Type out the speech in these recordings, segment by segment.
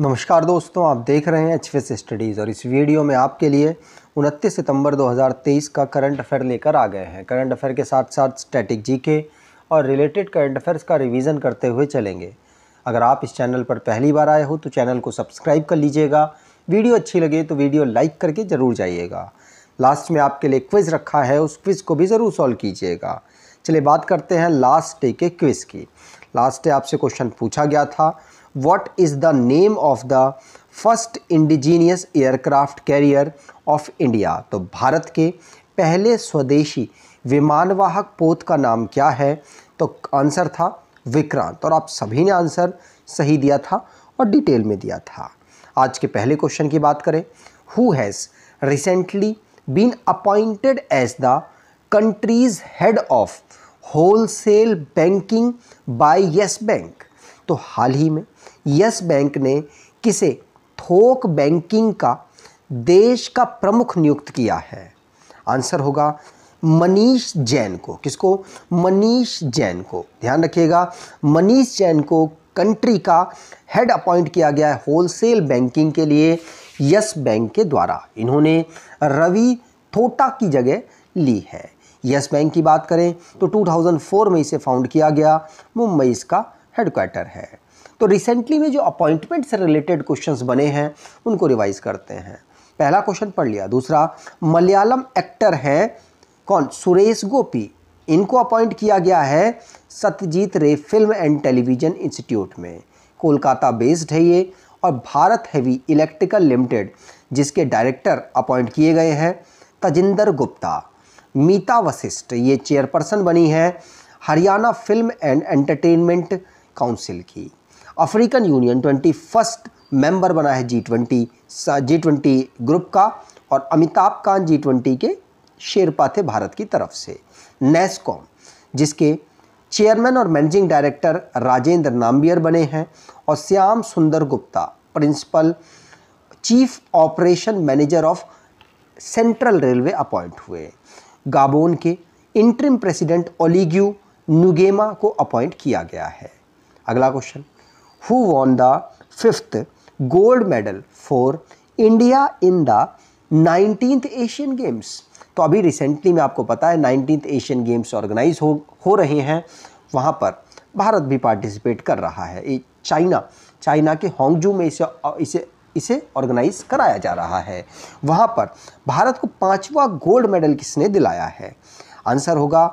नमस्कार दोस्तों आप देख रहे हैं एच स्टडीज़ और इस वीडियो में आपके लिए 29 सितंबर 2023 का करंट अफेयर लेकर आ गए हैं करंट अफेयर के साथ साथ स्टैटिक जीके और रिलेटेड करंट अफेयर्स का रिवीजन करते हुए चलेंगे अगर आप इस चैनल पर पहली बार आए हो तो चैनल को सब्सक्राइब कर लीजिएगा वीडियो अच्छी लगे तो वीडियो लाइक करके ज़रूर जाइएगा लास्ट में आपके लिए क्विज़ रखा है उस क्विज़ को भी ज़रूर सॉल्व कीजिएगा चलिए बात करते हैं लास्ट डे के क्विज़ की लास्ट डे आपसे क्वेश्चन पूछा गया था what is the name of the first indigenous aircraft carrier of India तो भारत के पहले स्वदेशी विमानवाहक पोत का नाम क्या है तो आंसर था विक्रांत और आप सभी ने आंसर सही दिया था और डिटेल में दिया था आज के पहले क्वेश्चन की बात करें who has recently been appointed as the country's head of wholesale banking by Yes Bank तो हाल ही में यस बैंक ने किसे थोक बैंकिंग का देश का प्रमुख नियुक्त किया है आंसर होगा मनीष जैन को किसको मनीष जैन को ध्यान रखिएगा मनीष जैन को कंट्री का हेड अपॉइंट किया गया है होलसेल बैंकिंग के लिए यस बैंक के द्वारा इन्होंने रवि थोटा की जगह ली है यस बैंक की बात करें तो 2004 में इसे फाउंड किया गया मुंबई इसका हेडक्वार्टर है तो रिसेंटली में जो अपॉइंटमेंट से रिलेटेड क्वेश्चंस बने हैं उनको रिवाइज करते हैं पहला क्वेश्चन पढ़ लिया दूसरा मलयालम एक्टर हैं कौन सुरेश गोपी इनको अपॉइंट किया गया है सत्यजीत रे फिल्म एंड टेलीविज़न इंस्टीट्यूट में कोलकाता बेस्ड है ये और भारत हैवी इलेक्ट्रिकल लिमिटेड जिसके डायरेक्टर अपॉइंट किए गए हैं तजिंदर गुप्ता मीता वशिष्ठ ये चेयरपर्सन बनी है Haryana film and entertainment council की African Union twenty first member बना है G twenty G twenty group का और अमिताभ कांत जी ट्वेंटी के शेरपा थे भारत की तरफ से नेस्कॉम जिसके चेयरमैन और मैनेजिंग डायरेक्टर राजेंद्र नाम्बियर बने हैं और Shyam Sundar Gupta principal chief operation manager of Central Railway appoint हुए गाबोन के इंटरिम प्रेसिडेंट ओलीग्यू नुगेमा को अपॉइंट किया गया है अगला question who won the fifth gold medal for India in the nineteen Asian Games तो अभी रिसेंटली में आपको पता है नाइनटीन्थ एशियन गेम्स ऑर्गेनाइज हो हो रहे हैं वहाँ पर भारत भी पार्टिसिपेट कर रहा है चाइना चाइना के होंगजू में इसे इसे इसे ऑर्गेनाइज कराया जा रहा है वहाँ पर भारत को पांचवा गोल्ड मेडल किसने दिलाया है आंसर होगा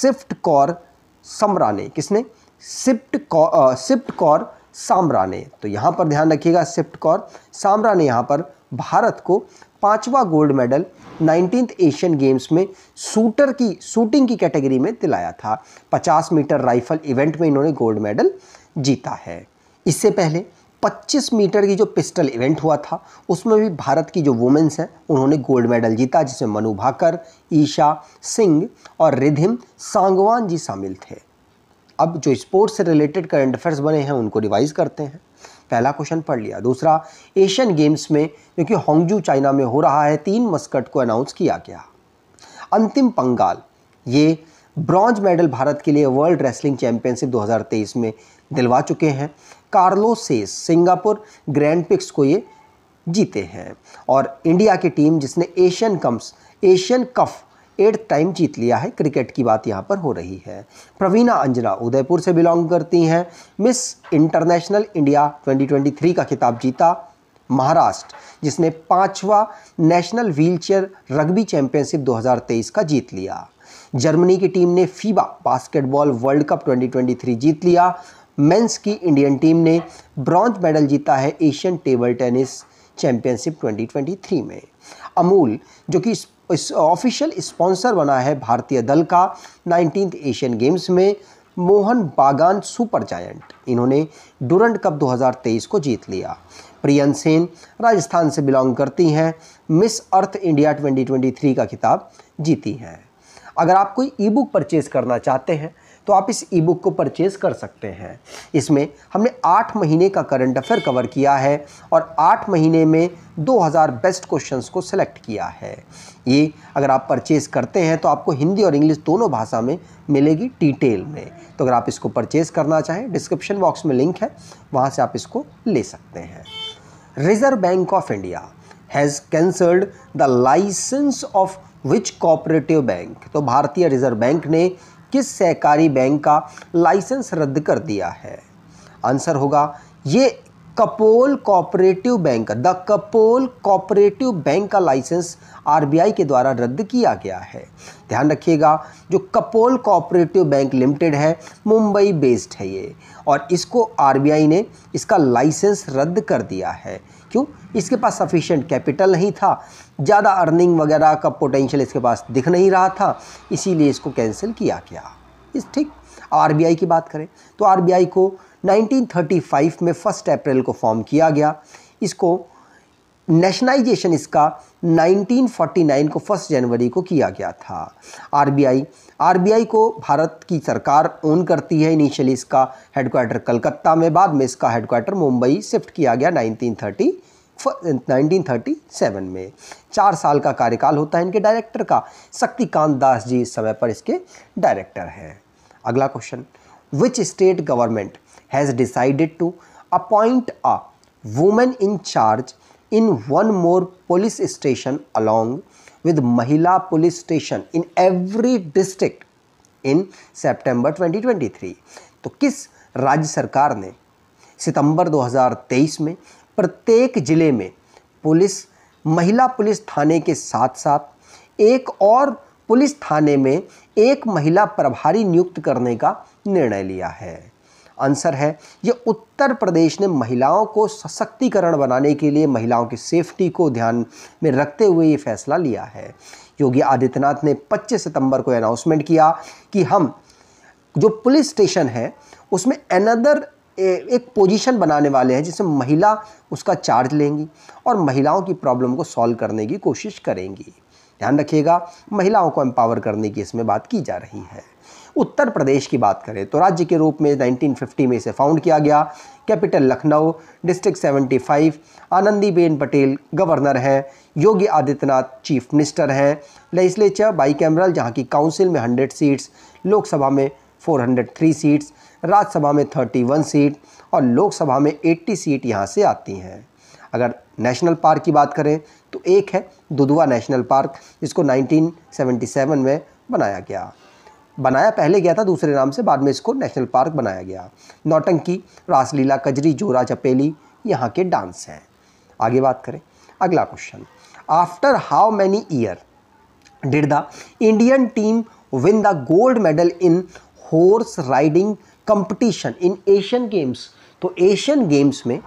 सिफ्ट कौर समरा ने किसने सिप्ट कौर सिप्ट कौर सामरा ने तो यहाँ पर ध्यान रखिएगा सिप्ट कौर सामरा ने यहाँ पर भारत को पांचवा gold medal nineteen Asian Games में शूटर की शूटिंग की कैटेगरी में दिलाया था 50 मीटर राइफल इवेंट में इन्होंने गोल्ड मेडल जीता है इससे पहले 25 मीटर की जो पिस्टल इवेंट हुआ था उसमें भी भारत की जो वुमेंस हैं उन्होंने गोल्ड मेडल जीता जिसमें मनु भाकर ईशा सिंह और रिधिम सांगवान जी शामिल थे अब जो स्पोर्ट्स से रिलेटेड करंट अफेयर्स बने हैं उनको रिवाइज करते हैं पहला क्वेश्चन पढ़ लिया दूसरा एशियन गेम्स में जो कि होंगजू चाइना में हो रहा है तीन मस्कट को अनाउंस किया गया अंतिम पंगाल ये ब्रॉन्ज मेडल भारत के लिए वर्ल्ड रेसलिंग चैंपियनशिप 2023 में दिलवा चुके हैं कार्लो सेस सिंगापुर ग्रैंड पिक्स को ये जीते हैं और इंडिया की टीम जिसने एशियन कम्स एशियन कफ एट टाइम जीत लिया है क्रिकेट की बात यहाँ पर हो रही है प्रवीणा अंजना उदयपुर से बिलोंग करती हैं मिस इंटरनेशनल इंडिया 2023 का खिताब जीता महाराष्ट्र जिसने पांचवा नेशनल व्हीलचेयर रग्बी चैंपियनशिप 2023 का जीत लिया जर्मनी की टीम ने फीबा बास्केटबॉल वर्ल्ड कप 2023 जीत लिया मेंस की इंडियन टीम ने ब्रॉन्ज मेडल जीता है एशियन टेबल टेनिस चैंपियनशिप 2023 में अमूल जो कि ऑफिशियल स्पॉन्सर बना है भारतीय दल का नाइनटीन एशियन गेम्स में मोहन बागान सुपर जायंट इन्होंने डूरंट कप 2023 को जीत लिया प्रियन सेन राजस्थान से बिलोंग करती हैं मिस अर्थ इंडिया 2023 का खिताब जीती हैं अगर आप कोई ई बुक परचेज़ करना चाहते हैं तो आप इस ई बुक को परचेज़ कर सकते हैं इसमें हमने आठ महीने का करंट अफेयर कवर किया है और आठ महीने में 2000 बेस्ट क्वेश्चंस को सिलेक्ट किया है ये अगर आप परचेज़ करते हैं तो आपको हिंदी और इंग्लिश दोनों भाषा में मिलेगी डिटेल में तो अगर आप इसको परचेज़ करना चाहें डिस्क्रिप्शन बॉक्स में लिंक है वहाँ से आप इसको ले सकते हैं Reserve Bank of India has cancelled the licence of which cooperative bank तो भारतीय रिजर्व बैंक ने किस सहकारी बैंक का लाइसेंस रद्द कर दिया है आंसर होगा ये Kapol cooperative bank the Kapol cooperative bank का लाइसेंस आरबीआई के द्वारा रद्द किया गया है ध्यान रखिएगा जो कपोल कोऑपरेटिव बैंक लिमिटेड है मुंबई बेस्ड है ये और इसको आरबीआई ने इसका लाइसेंस रद्द कर दिया है क्यों इसके पास सफिशेंट कैपिटल नहीं था ज़्यादा अर्निंग वगैरह का पोटेंशियल इसके पास दिख नहीं रहा था इसीलिए इसको कैंसिल किया गया इस ठीक आर की बात करें तो आर को 1935 में फर्स्ट अप्रैल को फॉर्म किया गया इसको नेशनलाइजेशन इसका 1949 को फर्स्ट जनवरी को किया गया था आरबीआई आरबीआई को भारत की सरकार ओन करती है इनिशियली इसका हेडक्वार्टर कलकत्ता में बाद में इसका हेडक्वार्टर मुंबई शिफ्ट किया गया 1937 में चार साल का कार्यकाल होता है इनके डायरेक्टर का शक्तिकांत दास जी इस समय पर इसके डायरेक्टर हैं अगला question which state government has decided to appoint a women in charge in one more police station along with महिला police station in every district in September twenty तो किस राज्य सरकार ने सितंबर 2023 में प्रत्येक ज़िले में पुलिस महिला पुलिस थाने के साथ साथ एक और पुलिस थाने में एक महिला प्रभारी नियुक्त करने का निर्णय लिया है आंसर है ये उत्तर प्रदेश ने महिलाओं को सशक्तिकरण बनाने के लिए महिलाओं की सेफ्टी को ध्यान में रखते हुए ये फैसला लिया है योगी आदित्यनाथ ने 25 सितंबर को अनाउंसमेंट किया कि हम जो पुलिस स्टेशन है उसमें अनदर एक पोजीशन बनाने वाले हैं जिसमें महिला उसका चार्ज लेंगी और महिलाओं की प्रॉब्लम को सॉल्व करने की कोशिश करेंगी ध्यान रखिएगा महिलाओं को एम्पावर करने की इसमें बात की जा रही है उत्तर प्रदेश की बात करें तो राज्य के रूप में 1950 में इसे फाउंड किया गया capital Lucknow district 75 Anandiben Patel governor हैं योगी आदित्यनाथ चीफ मिनिस्टर हैं लेजिस्लेचर बाई कैमरल जहाँ की काउंसिल में 100 सीट्स लोकसभा में 403 सीट्स राज्यसभा में 31 सीट और लोकसभा में 80 सीट यहाँ से आती हैं अगर नेशनल पार्क की बात करें तो एक है दुधवा नेशनल पार्क जिसको 1977 में बनाया गया बनाया पहले गया था दूसरे नाम से बाद में इसको नेशनल पार्क बनाया गया नौटंकी रासलीला कजरी जोरा चपेली यहाँ के डांस हैं आगे बात करें अगला question after how many year did the Indian team win the gold medal in horse riding competition in Asian Games तो एशियन गेम्स में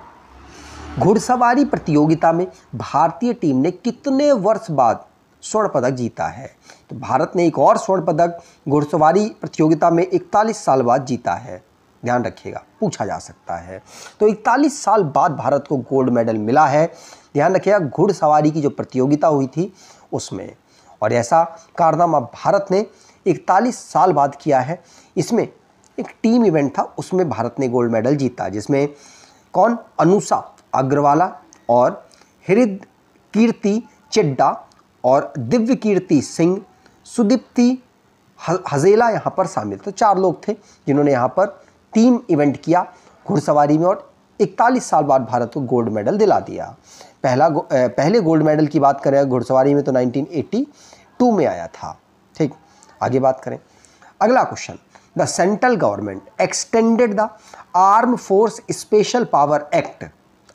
घुड़सवारी प्रतियोगिता में भारतीय टीम ने कितने वर्ष बाद स्वर्ण पदक जीता है तो भारत ने एक और स्वर्ण पदक घुड़सवारी प्रतियोगिता में इकतालीस साल बाद जीता है ध्यान रखिएगा पूछा जा सकता है तो इकतालीस साल बाद भारत को गोल्ड मेडल मिला है ध्यान रखिएगा घुड़सवारी की जो प्रतियोगिता हुई थी उसमें और ऐसा कारनामा भारत ने इकतालीस साल बाद किया है इसमें एक टीम इवेंट था उसमें भारत ने गोल्ड मेडल जीता जिसमें कौन अनुषा अग्रवाला और हृद कीर्ति चिड्डा और दिव्य कीर्ति सिंह सुदीप्ति हजेला यहाँ पर शामिल थे चार लोग थे जिन्होंने यहाँ पर टीम इवेंट किया घुड़सवारी में और 41 साल बाद भारत को गोल्ड मेडल दिला दिया पहला पहले गोल्ड मेडल की बात करें घुड़सवारी में तो 1982 में आया था ठीक आगे बात करें अगला question the central government extended the arm force special power act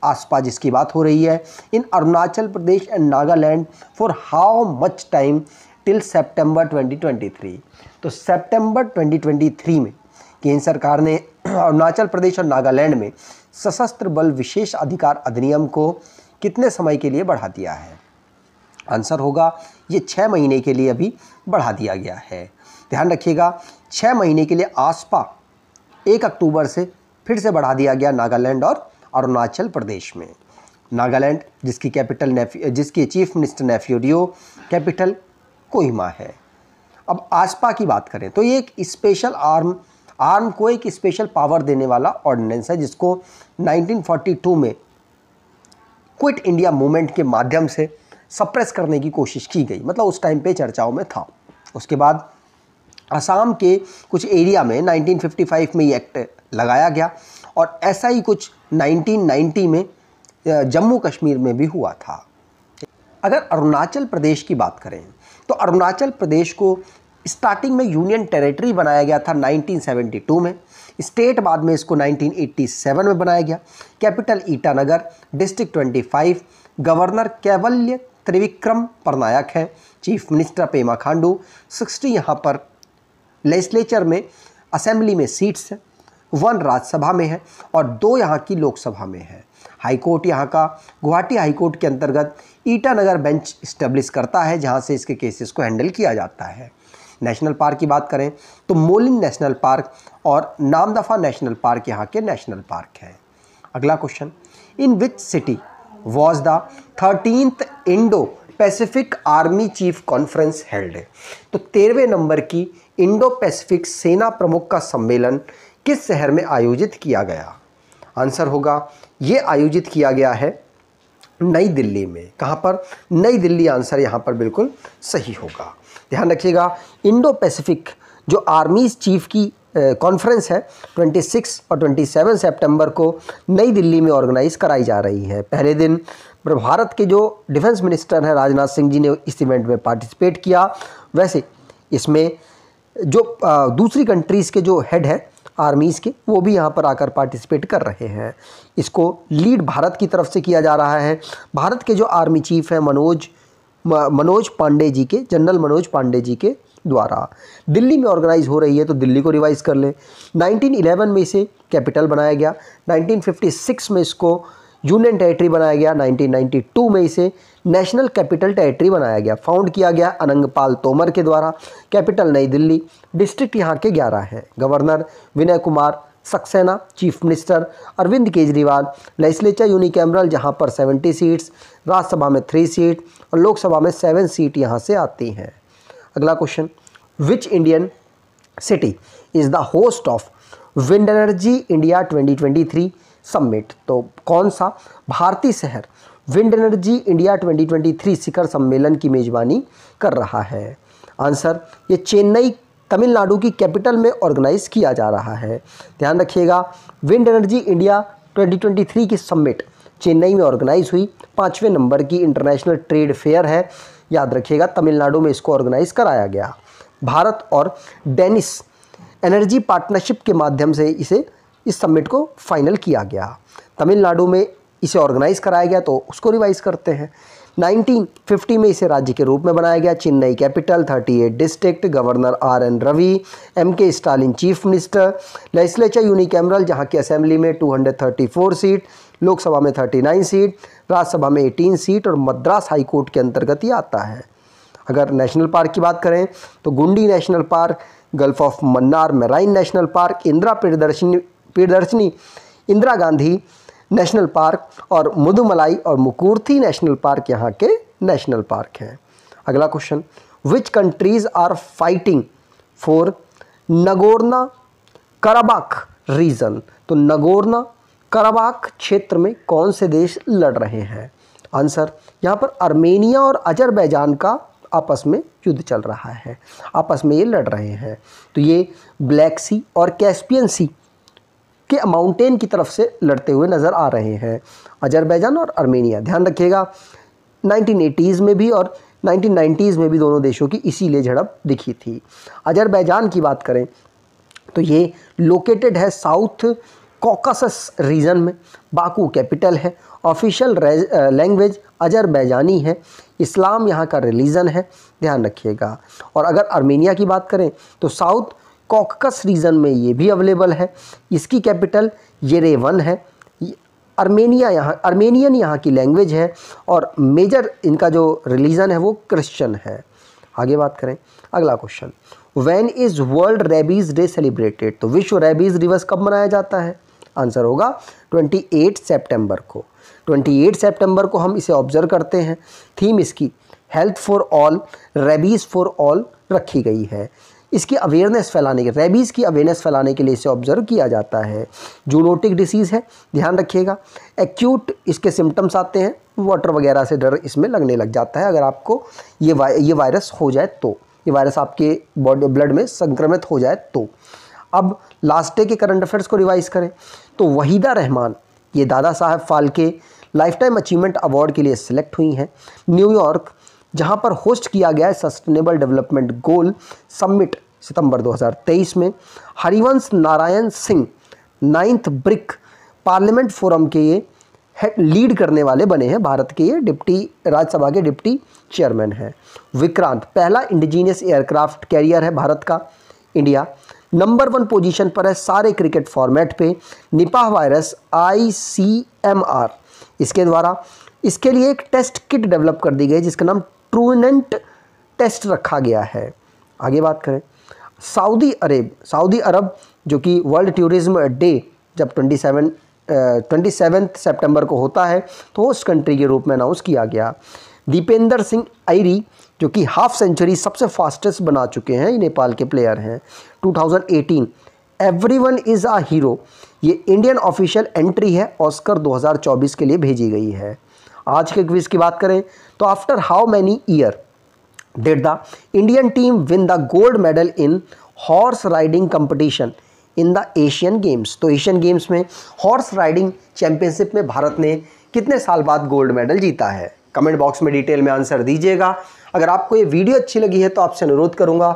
आसपास जिसकी बात हो रही है in Arunachal Pradesh and Nagaland for how much time till September 2023 तो सेप्टेम्बर 2023 में केंद्र सरकार ने अरुणाचल प्रदेश और नागालैंड में सशस्त्र बल विशेष अधिकार अधिनियम को कितने समय के लिए बढ़ा दिया है आंसर होगा ये छः महीने के लिए अभी बढ़ा दिया गया है ध्यान रखिएगा छः महीने के लिए आसपा एक अक्टूबर से फिर से बढ़ा दिया गया नागालैंड और अरुणाचल प्रदेश में नागालैंड जिसकी कैपिटल जिसकी chief minister Neiphiu Rio capital Kohima है अब आसपा की बात करें तो ये एक स्पेशल आर्म आर्म को एक स्पेशल पावर देने वाला ऑर्डिनेंस है जिसको 1942 में क्विट इंडिया मूवमेंट के माध्यम से सप्रेस करने की कोशिश की गई मतलब उस टाइम पे चर्चाओं में था उसके बाद असम के कुछ एरिया में 1955 में ये एक्ट लगाया गया और ऐसा ही कुछ 1990 में जम्मू कश्मीर में भी हुआ था अगर अरुणाचल प्रदेश की बात करें तो अरुणाचल प्रदेश को स्टार्टिंग में यूनियन टेरिटरी बनाया गया था 1972 में स्टेट बाद में इसको 1987 में बनाया गया कैपिटल ईटानगर डिस्ट्रिक्ट 25 गवर्नर कैवल्य त्रिविक्रम परनायक हैं चीफ मिनिस्टर पेमा खांडू 60 यहाँ पर लेजिस्लेचर में असेंबली में सीट्स हैं वन राज्यसभा में है और दो यहाँ की लोकसभा में है हाईकोर्ट यहाँ का गुवाहाटी हाईकोर्ट के अंतर्गत ईटानगर बेंच इस्टेब्लिश करता है जहाँ से इसके केसेस को हैंडल किया जाता है नेशनल पार्क की बात करें तो मोलिन नेशनल पार्क और नामदफा नेशनल पार्क यहाँ के नेशनल पार्क हैं अगला question in which city was the thirteenth Indo Pacific army chief conference held है तो तेरहवें नंबर की इंडो पैसिफिक सेना प्रमुख का सम्मेलन किस शहर में आयोजित किया गया आंसर होगा ये आयोजित किया गया है नई दिल्ली में कहाँ पर नई दिल्ली आंसर यहाँ पर बिल्कुल सही होगा ध्यान रखिएगा इंडो पैसिफिक जो आर्मी चीफ की कॉन्फ्रेंस है 26 और 27 सितंबर को नई दिल्ली में ऑर्गेनाइज कराई जा रही है पहले दिन भारत के जो डिफेंस मिनिस्टर हैं राजनाथ सिंह जी ने इस इवेंट में पार्टिसिपेट किया वैसे इसमें जो दूसरी कंट्रीज़ के जो हेड हैं आर्मीज़ के वो भी यहाँ पर आकर पार्टिसिपेट कर रहे हैं इसको लीड भारत की तरफ से किया जा रहा है भारत के जो आर्मी चीफ हैं मनोज मनोज पांडे जी के जनरल मनोज पांडे जी के द्वारा दिल्ली में ऑर्गेनाइज हो रही है तो दिल्ली को रिवाइज़ कर लें 1911 में इसे कैपिटल बनाया गया 1956 में इसको यूनियन टेरिटरी बनाया गया 1992 में इसे नेशनल कैपिटल टेरिटरी बनाया गया फाउंड किया गया अनंगपाल तोमर के द्वारा कैपिटल नई दिल्ली डिस्ट्रिक्ट यहाँ के ग्यारह हैं governor Vinay Kumar Saxena chief minister Arvind Kejriwal legislature unicameral जहाँ पर 70 सीट्स राज्यसभा में थ्री सीट और लोकसभा में सेवन सीट यहाँ से आती हैं अगला question which Indian city is the host of wind energy India 2023 summit तो कौन सा भारतीय शहर विंड एनर्जी इंडिया 2023 शिखर सम्मेलन की मेज़बानी कर रहा है आंसर ये चेन्नई तमिलनाडु की कैपिटल में ऑर्गेनाइज किया जा रहा है ध्यान रखिएगा विंड एनर्जी इंडिया 2023 की सम्मिट चेन्नई में ऑर्गेनाइज हुई पाँचवें नंबर की इंटरनेशनल ट्रेड फेयर है याद रखिएगा तमिलनाडु में इसको ऑर्गेनाइज कराया गया भारत और डेनिस एनर्जी पार्टनरशिप के माध्यम से इसे इस समिट को फाइनल किया गया तमिलनाडु में इसे ऑर्गेनाइज कराया गया तो उसको रिवाइज करते हैं 1950 में इसे राज्य के रूप में बनाया गया Chennai capital 38 district governor R N Ravi M K Stalin chief minister legislature unicameral जहां की असेंबली में 234 सीट लोकसभा में 39 सीट राज्यसभा में 18 सीट और मद्रास हाई कोर्ट के अंतर्गत ही आता है अगर नेशनल पार्क की बात करें तो Guindy national park gulf of Mannar marine national park Indira प्रदर्शनी प्रियदर्शनी इंदिरा गांधी नेशनल पार्क और मुदुमलाई और मुकूर्थी नेशनल पार्क यहाँ के नेशनल पार्क हैं अगला question which countries are fighting for Nagorno Karabakh region तो नगोरना करबाक क्षेत्र में कौन से देश लड़ रहे हैं आंसर यहाँ पर आर्मेनिया और अजरबैजान का आपस में युद्ध चल रहा है आपस में ये लड़ रहे हैं तो ये ब्लैक सी और कैस्पियन सी के माउंटेन की तरफ से लड़ते हुए नज़र आ रहे हैं अजरबैजान और आर्मेनिया ध्यान रखिएगा नाइनटीन में भी और 1990s में भी दोनों देशों की इसीलिए झड़प दिखी थी अजरबैजान की बात करें तो ये लोकेटेड है साउथ कॉकसस रीजन में बाकू कैपिटल है ऑफिशियल लैंग्वेज अजरबैजानी है इस्लाम यहाँ का रिलीज़न है ध्यान रखिएगा और अगर आर्मेनिया की बात करें तो साउथ कॉककस रीजन में ये भी अवेलेबल है इसकी कैपिटल येरेवन है अर्मेनिया यहाँ अर्मेनियन यहाँ की लैंग्वेज है और मेजर इनका जो रिलीजन है वो क्रिश्चन है आगे बात करें अगला question when is World Rabies Day celebrated तो विश्व रेबीज़ दिवस कब मनाया जाता है आंसर होगा 28 सितंबर को 28 सितंबर को हम इसे ऑब्जर्व करते हैं थीम इसकी health for all rabies for all रखी गई है इसकी अवेयरनेस फैलाने के रेबीज़ की अवेयरनेस फैलाने के लिए इसे ऑब्जर्व किया जाता है जूनोटिक डिसीज़ है ध्यान रखिएगा एक्यूट इसके सिम्टम्स आते हैं वाटर वगैरह से डर इसमें लगने लग जाता है अगर आपको ये वा, ये वायरस हो जाए तो ये वायरस आपके बॉडी ब्लड में संक्रमित हो जाए तो अब लास्ट डे के करंट अफेयर्स को रिवाइज करें तो वहीदा रहमान ये Dada Saheb Phalke lifetime achievement award के लिए सिलेक्ट हुई हैं न्यूयॉर्क जहां पर होस्ट किया गया सस्टेनेबल डेवलपमेंट गोल समिट सितंबर 2023 में Harivansh Narayan Singh ninth BRIC parliament forum के ये हेड लीड करने वाले बने हैं भारत के ये डिप्टी राज्यसभा के डिप्टी चेयरमैन हैं विक्रांत पहला इंडिजीनियस एयरक्राफ्ट कैरियर है भारत का इंडिया नंबर वन पोजीशन पर है सारे क्रिकेट फॉर्मेट पे Nipah virus I C M R इसके द्वारा इसके लिए एक टेस्ट किट डेवलप कर दी गई जिसका नाम ट्रूनेंट टेस्ट रखा गया है आगे बात करें सऊदी अरब सऊदी अरब जो कि वर्ल्ड टूरिज़्म डे जब ट्वेंटी सेवन ट्वेंटी सेप्टेम्बर को होता है तो होस्ट कंट्री के रूप में अनाउंस किया गया दीपेंद्र सिंह आयरी जो कि हाफ सेंचुरी सबसे फास्टेस्ट बना चुके हैं नेपाल के प्लेयर हैं 2018 एवरीवन इज़ अ हीरो ये इंडियन ऑफिशियल एंट्री है ऑस्कर 2024 के लिए भेजी गई है आज के क्विज़ की बात करें तो after how many year did the Indian team win the gold medal in horse riding competition in the Asian Games तो एशियन गेम्स में हॉर्स राइडिंग चैंपियनशिप में भारत ने कितने साल बाद गोल्ड मेडल जीता है कमेंट बॉक्स में डिटेल में आंसर दीजिएगा अगर आपको ये वीडियो अच्छी लगी है तो आपसे अनुरोध करूँगा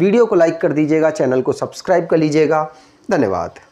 वीडियो को लाइक कर दीजिएगा चैनल को सब्सक्राइब कर लीजिएगा धन्यवाद